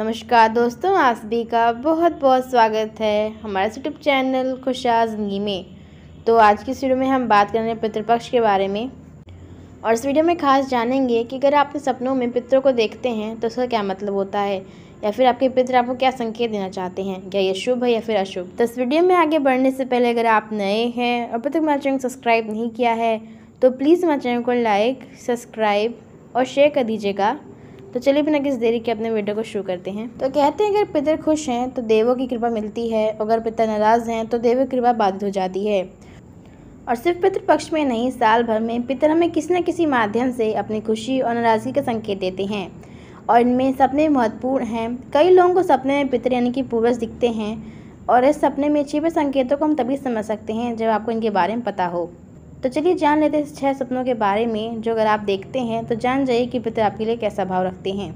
नमस्कार दोस्तों आप सभी का बहुत बहुत स्वागत है हमारे यूट्यूब चैनल खुशा ज़िंदगी में तो आज की वीडियो में हम बात करेंगे पितृपक्ष के बारे में और इस वीडियो में खास जानेंगे कि अगर आप अपने सपनों में पितरों को देखते हैं तो उसका क्या मतलब होता है या फिर आपके पितर आपको क्या संकेत देना चाहते हैं क्या ये शुभ है या फिर अशुभ तो इस वीडियो में आगे बढ़ने से पहले अगर आप नए हैं और अभी तक चैनल सब्सक्राइब नहीं किया है तो प्लीज़ हमारे चैनल को लाइक सब्सक्राइब और शेयर कर दीजिएगा तो चलिए बिना किसी देरी के अपने वीडियो को शुरू करते हैं तो कहते हैं अगर पितर खुश हैं तो देवों की कृपा मिलती है अगर पिता नाराज हैं तो देवों की कृपा बाधित हो जाती है और सिर्फ पितृ पक्ष में नहीं साल भर में पितर हमें किसी न किसी माध्यम से अपनी खुशी और नाराज़गी का संकेत देते हैं और इनमें सपने महत्वपूर्ण हैं कई लोगों को सपने में पितर यानी कि पूर्वज दिखते हैं और इस सपने में छिपे संकेतों को हम तभी समझ सकते हैं जब आपको इनके बारे में पता हो तो चलिए जान लेते हैं इस छह सपनों के बारे में जो अगर आप देखते हैं तो जान जाइए कि पितर आपके लिए कैसा भाव रखते हैं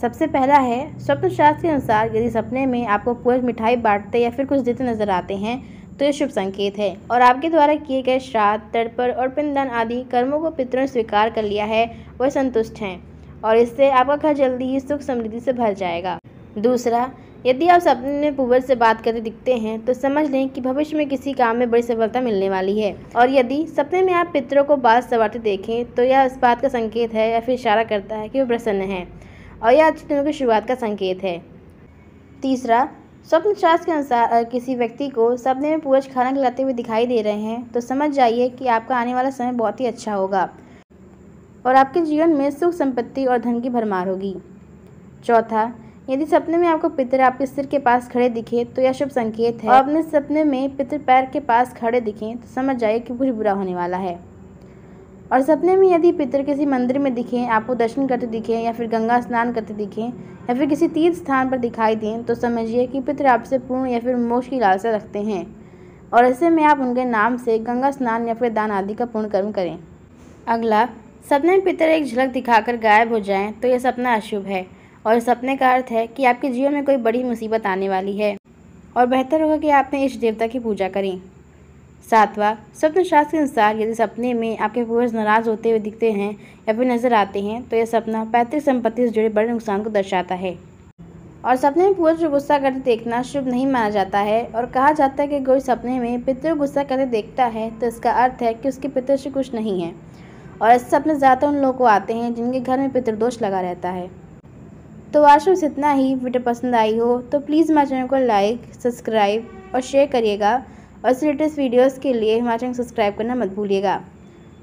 सबसे पहला है स्वप्न शास्त्र के अनुसार यदि सपने में आपको पूर्व मिठाई बांटते या फिर कुछ देते नजर आते हैं तो ये शुभ संकेत है और आपके द्वारा किए गए श्राद्ध तड़पर और पिंडदान आदि कर्मों को पितरों ने स्वीकार कर लिया है वह संतुष्ट हैं और इससे आपका घर जल्दी ही सुख समृद्धि से भर जाएगा दूसरा यदि आप सपने में पूर्वज से बात करते दिखते हैं तो समझ लें कि भविष्य में किसी काम में बड़ी सफलता मिलने वाली है और यदि सपने में आप पितरों को बात सवारते देखें तो यह इस बात का संकेत है या फिर इशारा करता है कि वे प्रसन्न हैं और यह अच्छे दिनों की शुरुआत का संकेत है तीसरा स्वप्न शास्त्र के अनुसार किसी व्यक्ति को सपने में पूर्वज खाना खिलाते हुए दिखाई दे रहे हैं तो समझ जाइए कि आपका आने वाला समय बहुत ही अच्छा होगा और आपके जीवन में सुख संपत्ति और धन की भरमार होगी चौथा यदि सपने में आपको पितर आपके सिर के पास खड़े दिखे तो यह शुभ संकेत है और अपने सपने में पितर पैर के पास खड़े दिखें तो समझ जाए कि कुछ बुरा होने वाला है और सपने में यदि पितर किसी मंदिर में दिखें आपको दर्शन करते दिखें या फिर गंगा स्नान करते दिखें या फिर किसी तीर्थ स्थान पर दिखाई दें तो समझिए कि पितर आपसे पूर्ण या फिर मोक्ष की लालसा रखते हैं और ऐसे में आप उनके नाम से गंगा स्नान या फिर दान आदि का पूर्ण कर्म करें अगला सपने में पितर एक झलक दिखाकर गायब हो जाएं तो यह सपना अशुभ है और इस सपने का अर्थ है कि आपके जीवन में कोई बड़ी मुसीबत आने वाली है और बेहतर होगा कि आपने इष्ट देवता की पूजा करें सातवां स्वप्न शास्त्र के अनुसार यदि सपने में आपके पूर्वज नाराज होते हुए दिखते हैं या फिर नजर आते हैं तो यह सपना पैतृक संपत्ति से जुड़े बड़े नुकसान को दर्शाता है और सपने में पूर्वज गुस्सा करते देखना शुभ नहीं माना जाता है और कहा जाता है कि कोई सपने में पितृ गुस्सा करते देखता है तो इसका अर्थ है कि उसके पितृ कुछ नहीं है और ऐसे सपने ज़्यादातर उन लोगों को आते हैं जिनके घर में पितृदोष लगा रहता है तो आज बस इतना ही वीडियो पसंद आई हो तो प्लीज़ हमारे चैनल को लाइक सब्सक्राइब और शेयर करिएगा और इस लेटेस्ट वीडियोज़ के लिए हमारे चैनल सब्सक्राइब करना मत भूलिएगा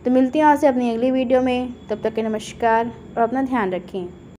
तो मिलती हूँ आपसे अपनी अगली वीडियो में तब तक के नमस्कार और अपना ध्यान रखें